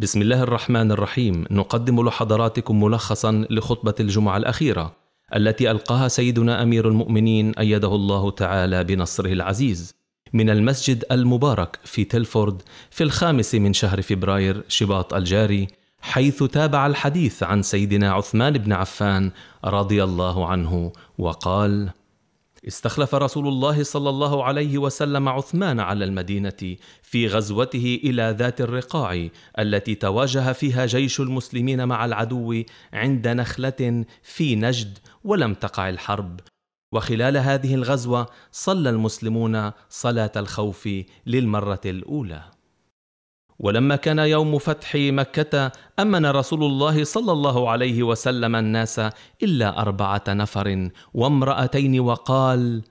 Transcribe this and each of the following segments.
بسم الله الرحمن الرحيم نقدم لحضراتكم ملخصا لخطبة الجمعة الأخيرة التي ألقاها سيدنا أمير المؤمنين أيده الله تعالى بنصره العزيز من المسجد المبارك في تلفورد في الخامس من شهر فبراير شباط الجاري حيث تابع الحديث عن سيدنا عثمان بن عفان رضي الله عنه وقال استخلف رسول الله صلى الله عليه وسلم عثمان على المدينه في غزوته الى ذات الرقاع التي تواجه فيها جيش المسلمين مع العدو عند نخله في نجد ولم تقع الحرب وخلال هذه الغزوه صلى المسلمون صلاه الخوف للمره الاولى ولما كان يوم فتح مكة أمن رسول الله صلى الله عليه وسلم الناس إلا أربعة نفر وامرأتين وقال: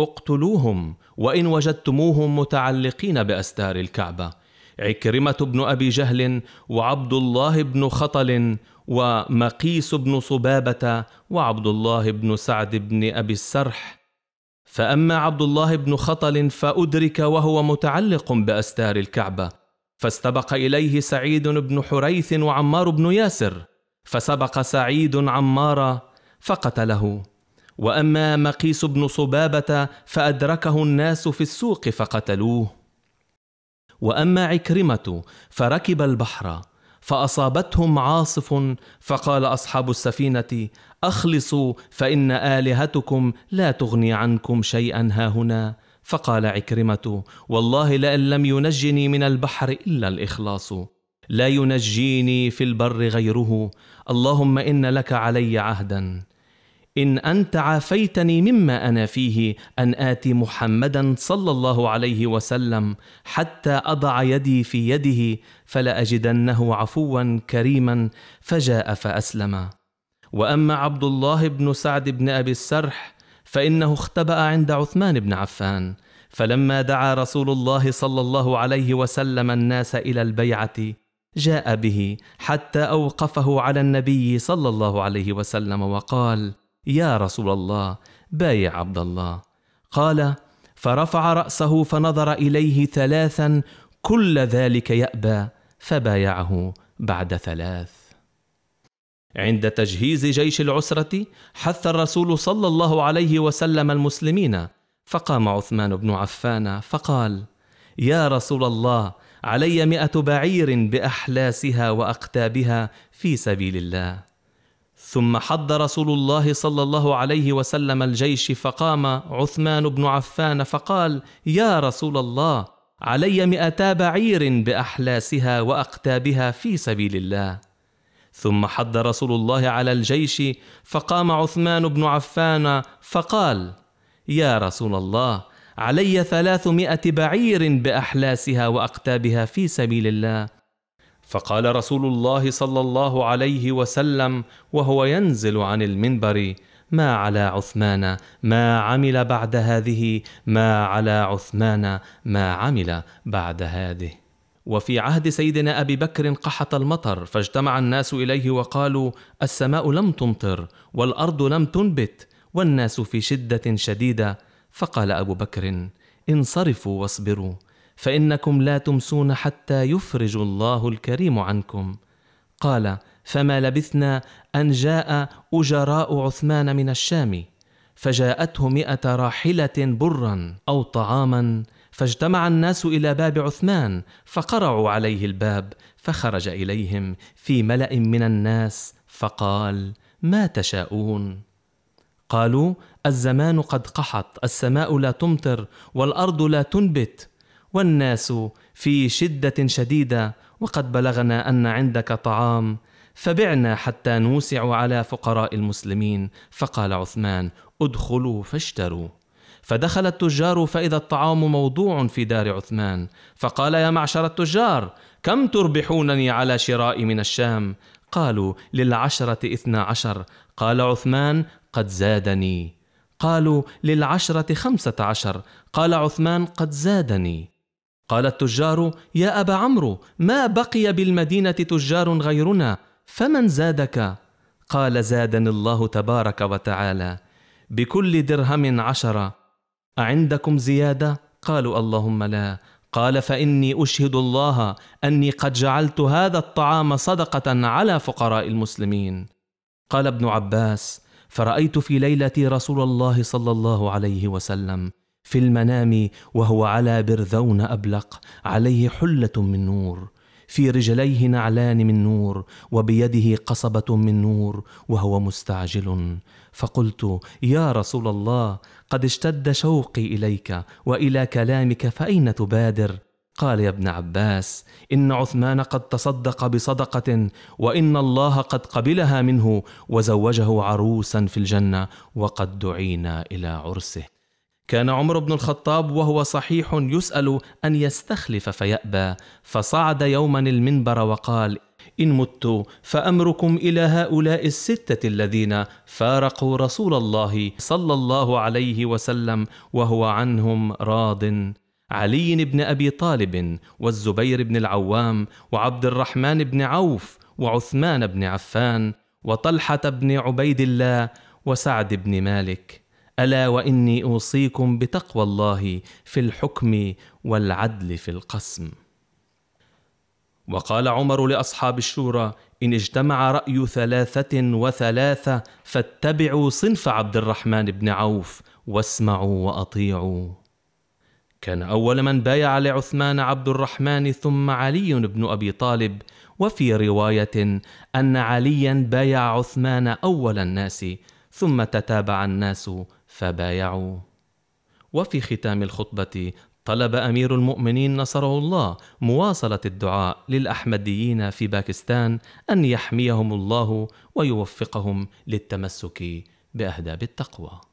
اقتلوهم وإن وجدتموهم متعلقين بأستار الكعبة عكرمة بن أبي جهل وعبد الله بن خطل ومقيس بن صبابة وعبد الله بن سعد بن أبي السرح فأما عبد الله بن خطل فأدرك وهو متعلق بأستار الكعبة فاستبق اليه سعيد بن حريث وعمار بن ياسر فسبق سعيد عمار فقتله واما مقيس بن صبابه فادركه الناس في السوق فقتلوه واما عكرمه فركب البحر فاصابتهم عاصف فقال اصحاب السفينه اخلصوا فان الهتكم لا تغني عنكم شيئا هنا فقال عكرمه والله لئن لم ينجني من البحر الا الاخلاص لا ينجيني في البر غيره اللهم ان لك علي عهدا ان انت عافيتني مما انا فيه ان اتي محمدا صلى الله عليه وسلم حتى اضع يدي في يده فلاجدنه عفوا كريما فجاء فاسلم واما عبد الله بن سعد بن ابي السرح فانه اختبا عند عثمان بن عفان فلما دعا رسول الله صلى الله عليه وسلم الناس الى البيعه جاء به حتى اوقفه على النبي صلى الله عليه وسلم وقال يا رسول الله بايع عبد الله قال فرفع راسه فنظر اليه ثلاثا كل ذلك يابى فبايعه بعد ثلاث عند تجهيز جيش العسرة حث الرسول صلى الله عليه وسلم المسلمين فقام عثمان بن عفان فقال يا رسول الله علي مئة بعير بأحلاسها وأقتابها في سبيل الله ثم حض رسول الله صلى الله عليه وسلم الجيش فقام عثمان بن عفان فقال يا رسول الله علي مئتا بعير بأحلاسها وأقتابها في سبيل الله ثم حض رسول الله على الجيش فقام عثمان بن عفان فقال يا رسول الله علي ثلاثمائه بعير باحلاسها واقتابها في سبيل الله فقال رسول الله صلى الله عليه وسلم وهو ينزل عن المنبر ما على عثمان ما عمل بعد هذه ما على عثمان ما عمل بعد هذه وفي عهد سيدنا ابي بكر قحط المطر فاجتمع الناس اليه وقالوا السماء لم تمطر والارض لم تنبت والناس في شده شديده فقال ابو بكر انصرفوا واصبروا فانكم لا تمسون حتى يفرج الله الكريم عنكم قال فما لبثنا ان جاء اجراء عثمان من الشام فجاءته مائه راحله برا او طعاما فاجتمع الناس الى باب عثمان فقرعوا عليه الباب فخرج اليهم في ملا من الناس فقال ما تشاءون قالوا الزمان قد قحط السماء لا تمطر والارض لا تنبت والناس في شده شديده وقد بلغنا ان عندك طعام فبعنا حتى نوسع على فقراء المسلمين فقال عثمان ادخلوا فاشتروا فدخل التجار فإذا الطعام موضوع في دار عثمان فقال يا معشر التجار كم تربحونني على شرائي من الشام قالوا للعشرة اثنا عشر قال عثمان قد زادني قالوا للعشرة خمسة عشر قال عثمان قد زادني قال التجار يا أبا عمرو ما بقي بالمدينة تجار غيرنا فمن زادك قال زادني الله تبارك وتعالى بكل درهم عشرة اعندكم زياده قالوا اللهم لا قال فاني اشهد الله اني قد جعلت هذا الطعام صدقه على فقراء المسلمين قال ابن عباس فرايت في ليلتي رسول الله صلى الله عليه وسلم في المنام وهو على برذون ابلق عليه حله من نور في رجليه نعلان من نور وبيده قصبه من نور وهو مستعجل فقلت يا رسول الله قد اشتد شوقي اليك والى كلامك فاين تبادر قال يا ابن عباس ان عثمان قد تصدق بصدقه وان الله قد قبلها منه وزوجه عروسا في الجنه وقد دعينا الى عرسه كان عمر بن الخطاب وهو صحيح يسأل أن يستخلف فيأبى فصعد يوما المنبر وقال إن مت فأمركم إلى هؤلاء الستة الذين فارقوا رسول الله صلى الله عليه وسلم وهو عنهم راضٍ علي بن ابي طالب والزبير بن العوام وعبد الرحمن بن عوف وعثمان بن عفان وطلحه بن عبيد الله وسعد بن مالك الا واني اوصيكم بتقوى الله في الحكم والعدل في القسم وقال عمر لاصحاب الشورى ان اجتمع راي ثلاثه وثلاثه فاتبعوا صنف عبد الرحمن بن عوف واسمعوا واطيعوا كان اول من بايع لعثمان عبد الرحمن ثم علي بن ابي طالب وفي روايه ان عليا بايع عثمان اول الناس ثم تتابع الناس فبايعوا وفي ختام الخطبه طلب امير المؤمنين نصره الله مواصله الدعاء للاحمديين في باكستان ان يحميهم الله ويوفقهم للتمسك باهداب التقوى